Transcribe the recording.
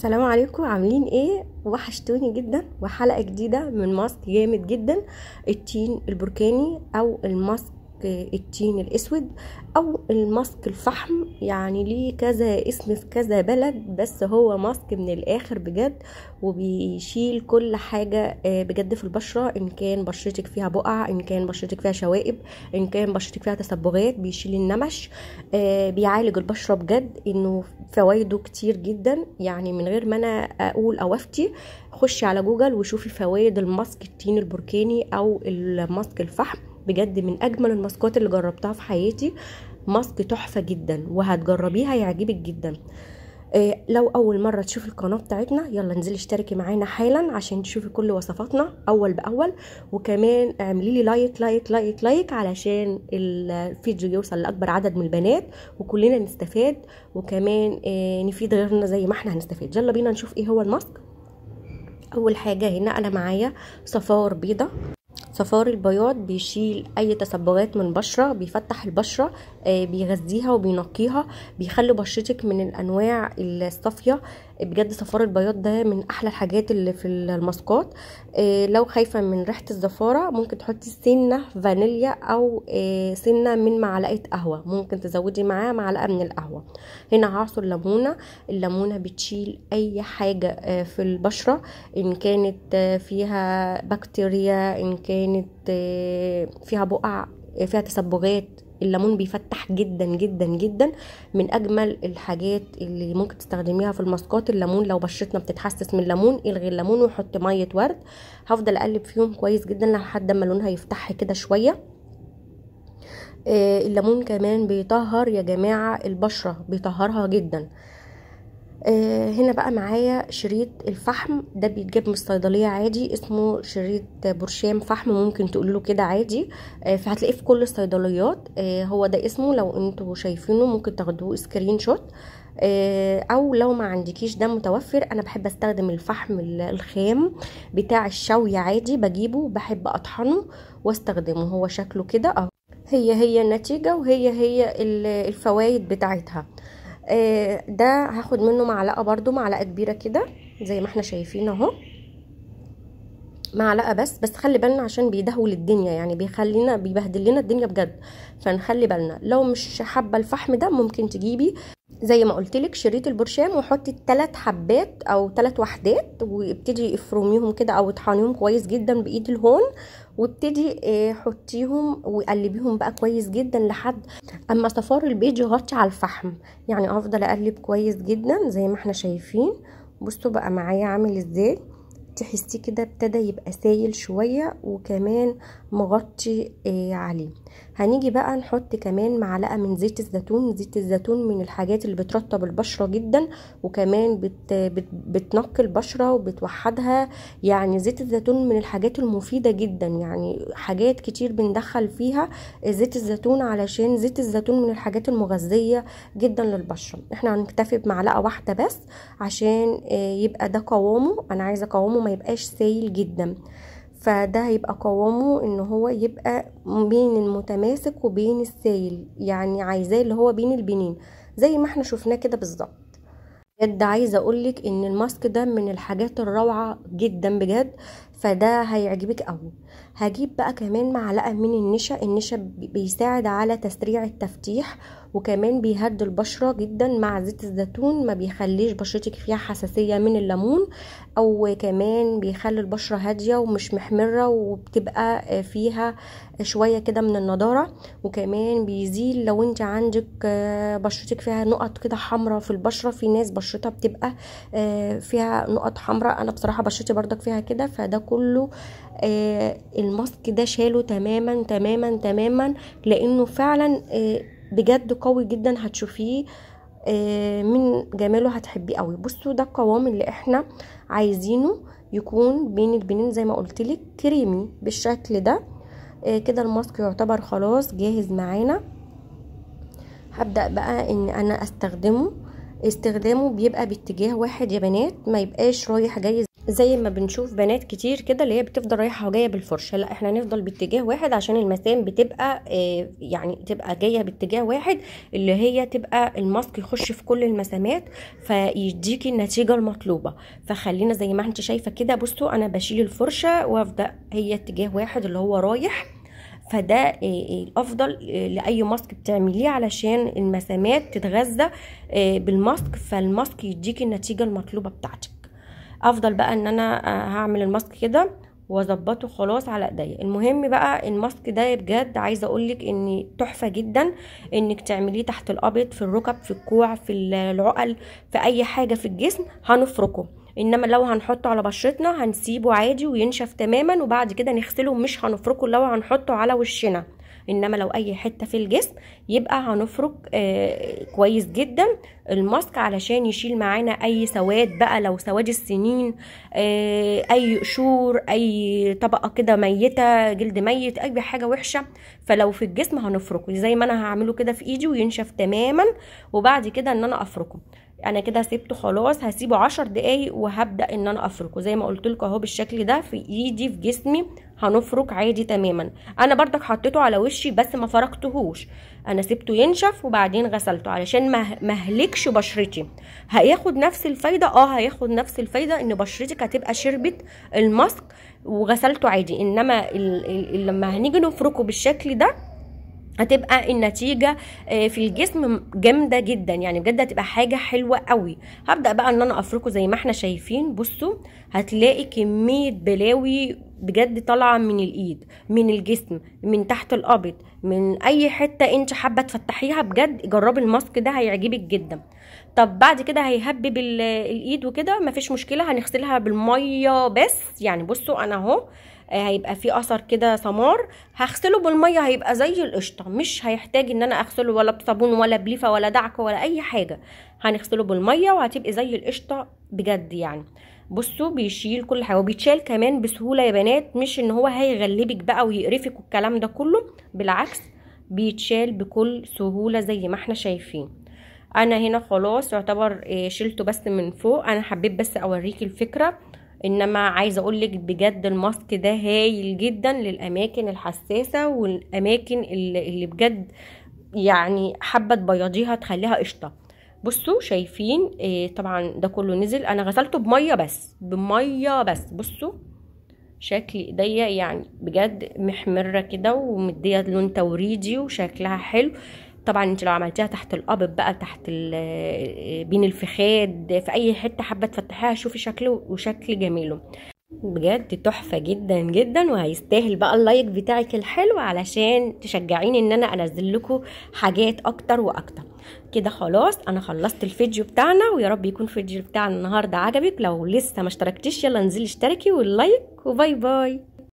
السلام عليكم عاملين ايه وحشتوني جدا وحلقه جديده من ماسك جامد جدا التين البركاني او الماسك التين الاسود او الماسك الفحم يعني ليه كذا اسم في كذا بلد بس هو ماسك من الاخر بجد وبيشيل كل حاجة آه، بجد في البشرة ان كان بشرتك فيها بقع ان كان بشرتك فيها شوائب ان كان بشرتك فيها تسبغات بيشيل النمش آه، بيعالج البشرة بجد انه فوائده كتير جدا يعني من غير ما انا اقول او افتي خشي على جوجل وشوفي فوائد الماسك التين البركاني او الماسك الفحم بجد من اجمل الماسكات اللي جربتها في حياتي ماسك تحفه جدا وهتجربيه هيعجبك جدا إيه لو اول مره تشوفي القناه بتاعتنا يلا انزلي اشتركي معانا حالا عشان تشوفي كل وصفاتنا اول باول وكمان اعملي لي لايك لايك لايك لايك علشان الفيديو يوصل لاكبر عدد من البنات وكلنا نستفاد وكمان إيه نفيد غيرنا زي ما احنا هنستفاد يلا بينا نشوف ايه هو الماسك اول حاجه هنا انا معايا صفار بيضه صفار البياض بيشيل اي تسبغات من بشره بيفتح البشره آه، بيغذيها وبينقيها بيخلي بشرتك من الانواع الصافيه بجد صفار البياض ده من احلى الحاجات اللي في الماسكات إيه لو خايفه من ريحه الزفاره ممكن تحطي سنه فانيليا او إيه سنه من معلقه قهوه ممكن تزودي معاها معلقه من القهوه هنا هعصر ليمونه الليمونه بتشيل اي حاجه آه، في البشره ان كانت آه، فيها بكتيريا ان كانت آه، فيها بقع فيها تسبغات الليمون بيفتح جدا جدا جدا من اجمل الحاجات اللي ممكن تستخدميها في الماسكات الليمون لو بشرتنا بتتحسس من الليمون الغي الليمون وحط ميه ورد هفضل اقلب فيهم كويس جدا لحد ما لونها يفتح كده شويه آه، الليمون كمان بيطهر يا جماعه البشره بيطهرها جدا آه، هنا بقى معايا شريط الفحم ده بيتجاب من الصيدليه عادي اسمه شريط برشام فحم ممكن تقولوا كده عادي آه، فهتلاقيه في كل الصيدليات آه، هو ده اسمه لو انتوا شايفينه ممكن تاخدوه سكرين شوت او لو ما عندكيش ده متوفر انا بحب استخدم الفحم الخام بتاع الشوي عادي بجيبه بحب اطحنه واستخدمه هو شكله كده هي هي النتيجه وهي هي الفوائد بتاعتها آه، ده هاخد منه معلقه برده معلقه كبيره كده زي ما احنا شايفين اهو معلقه بس بس خلي بالنا عشان بيدهول الدنيا يعني بيخلينا بيبهدل لنا الدنيا بجد فنخلي بالنا لو مش حابه الفحم ده ممكن تجيبي زي ما قلت لك شريط البرشام وحطي الثلاث حبات او ثلاث وحدات وابتدي افرميهم كده او اطحنيهم كويس جدا بايد الهون وابتدي آه، حطيهم وقلبيهم بقى كويس جدا لحد اما صفار البيج يغطي على الفحم يعني افضل اقلب كويس جدا زي ما احنا شايفين بصوا بقى معايا عامل ازاي تحسيه كده ابتدى يبقى سايل شوية وكمان مغطي آه، عليه هنيجي بقى نحط كمان معلقة من زيت الزيتون زيت الزيتون من الحاجات اللي بترطب البشرة جدا وكمان بت بت بتنقي البشرة وبتوحدها يعني زيت الزيتون من الحاجات المفيدة جدا يعني حاجات كتير بندخل فيها زيت الزيتون علشان زيت الزيتون من الحاجات المغذية جدا للبشرة احنا هنكتفي بمعلقة واحدة بس عشان آه، يبقى ده قوامه انا عايزة قوامه يبقاش سايل جدا فده هيبقى قوامه ان هو يبقى بين المتماسك وبين السايل يعني عايزاه اللي هو بين البنين زي ما احنا شفناه كده بالظبط بجد عايزه اقولك ان الماسك ده من الحاجات الروعه جدا بجد فده هيعجبك قوي هجيب بقى كمان معلقه من النشا النشا بيساعد على تسريع التفتيح وكمان بيهدي البشره جدا مع زيت الزيتون ما بيخليش بشرتك فيها حساسيه من الليمون او كمان بيخلي البشره هاديه ومش محمره وبتبقى آه، فيها شويه كده من النضاره وكمان بيزيل لو انت عندك آه، بشرتك فيها نقط كده حمراء في البشره في ناس بشرتها بتبقى آه، فيها نقط حمراء انا بصراحه بشرتي بردك فيها كده فده كله آه الماسك ده شاله تماما تماما تماما لانه فعلا آه بجد قوي جدا هتشوفيه آه من جماله هتحبيه قوي بصوا ده القوام اللي احنا عايزينه يكون بين البنين زي ما قلت لك كريمي بالشكل ده آه كده الماسك يعتبر خلاص جاهز معانا هبدا بقى ان انا استخدمه استخدامه بيبقى باتجاه واحد يا بنات ما يبقاش رايح جاي زي ما بنشوف بنات كتير كده اللي هي بتفضل رايحه وجايه بالفرشه لا احنا نفضل باتجاه واحد عشان المسام بتبقى آه، يعني تبقى جايه باتجاه واحد اللي هي تبقى الماسك يخش في كل المسامات فيديكي النتيجه المطلوبه فخلينا زي ما انت شايفه كده بصوا انا بشيل الفرشه وافضل هي اتجاه واحد اللي هو رايح فده آه، الافضل آه، لاي ماسك بتعمليه علشان المسامات تتغذى بالماسك فالماسك يديكي النتيجه المطلوبه بتاعتك افضل بقى ان انا آه، هعمل الماسك كده واظبطه خلاص على ايديا المهم بقى الماسك ده بجد عايزه اقولك ان تحفه جدا انك تعمليه تحت الابيض في الركب في الكوع في العقل في اي حاجه في الجسم هنفركه انما لو هنحطه على بشرتنا هنسيبه عادي وينشف تماما وبعد كده نغسله مش هنفركه لو هنحطه على وشنا انما لو اي حته في الجسم يبقى هنفرك آه كويس جدا الماسك علشان يشيل معانا اي سواد بقى لو سواد السنين آه اي قشور اي طبقه كده ميته جلد ميت اي حاجه وحشه فلو في الجسم هنفركه زي ما انا هعمله كده في ايدي وينشف تماما وبعد كده ان انا افركه انا كده سيبته خلاص هسيبه عشر دقايق وهبدا ان انا افركه زي ما قلت لكم اهو بالشكل ده في ايدي في جسمي هنفرك عادي تماما انا بردك حطيته على وشي بس ما فركتهوش انا سيبته ينشف وبعدين غسلته علشان ما مهلكش بشرتي هياخد نفس الفايده اه هياخد نفس الفايده ان بشرتك هتبقى شربت الماسك وغسلته عادي انما لما هنيجي نفركه بالشكل ده هتبقى النتيجه آه، في الجسم جامده جدا يعني بجد هتبقى حاجه حلوه قوي هبدا بقى ان انا افركه زي ما احنا شايفين بصوا هتلاقي كميه بلاوي بجد طالعه من الايد من الجسم من تحت القبض من اي حته انت حابه تفتحيها بجد جربي الماسك ده هيعجبك جدا طب بعد كده هيهبب الايد وكده مفيش مشكله هنغسلها بالميه بس يعني بصوا انا اهو آه، هيبقى فيه اثر كده سمار هغسله بالميه هيبقى زي القشطه مش هيحتاج ان انا اغسله ولا بصابون ولا بليفه ولا دعك ولا اي حاجه هنغسله بالميه وهتبقى زي القشطه بجد يعني بصوا بيشيل كل حاجه وبيتشال كمان بسهوله يا بنات مش ان هو هيغلبك بقى ويقرفك والكلام ده كله بالعكس بيتشال بكل سهوله زي ما احنا شايفين انا هنا خلاص يعتبر آه، شلته بس من فوق انا حبيت بس اوريك الفكره انما عايزه اقول لك بجد الماسك ده هايل جدا للاماكن الحساسه والاماكن اللي, بجد يعني حبه تبيضيها تخليها قشطه بصوا شايفين إيه طبعا ده كله نزل انا غسلته بميه بس بميه بس بصوا شكل ايديا يعني بجد محمره كده ومديه لون توريدي وشكلها حلو طبعا انت لو عملتيها تحت القبض بقى تحت آه، بين الفخاد في اي حته حابه تفتحيها شوفي شكله وشكل جميله بجد تحفه جدا جدا وهيستاهل بقى اللايك بتاعك الحلو علشان تشجعيني ان انا انزل لكم حاجات اكتر واكتر كده خلاص انا خلصت الفيديو بتاعنا ويا رب يكون الفيديو بتاعنا النهارده عجبك لو لسه ما اشتركتيش يلا انزلي اشتركي واللايك وباي باي